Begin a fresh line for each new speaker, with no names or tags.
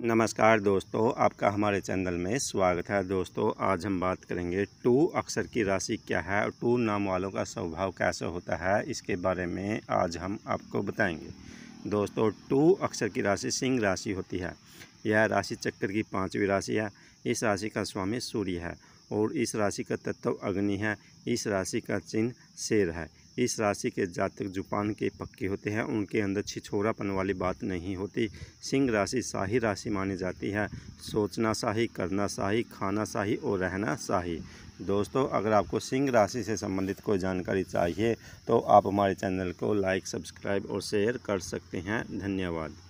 नमस्कार दोस्तों आपका हमारे चैनल में स्वागत है दोस्तों आज हम बात करेंगे टू अक्षर की राशि क्या है और टू नाम वालों का स्वभाव कैसे होता है इसके बारे में आज हम आपको बताएंगे दोस्तों टू अक्षर की राशि सिंह राशि होती है यह राशि चक्कर की पांचवी राशि है इस राशि का स्वामी सूर्य है और इस राशि का तत्व अग्नि है इस राशि का चिन्ह शेर है इस राशि के जातक जुपान के पक्के होते हैं उनके अंदर छिछोरापन वाली बात नहीं होती सिंह राशि शाही राशि मानी जाती है सोचना शाही करना शाही खाना शाही और रहना शाही दोस्तों अगर आपको सिंह राशि से संबंधित कोई जानकारी चाहिए तो आप हमारे चैनल को लाइक सब्सक्राइब और शेयर कर सकते हैं धन्यवाद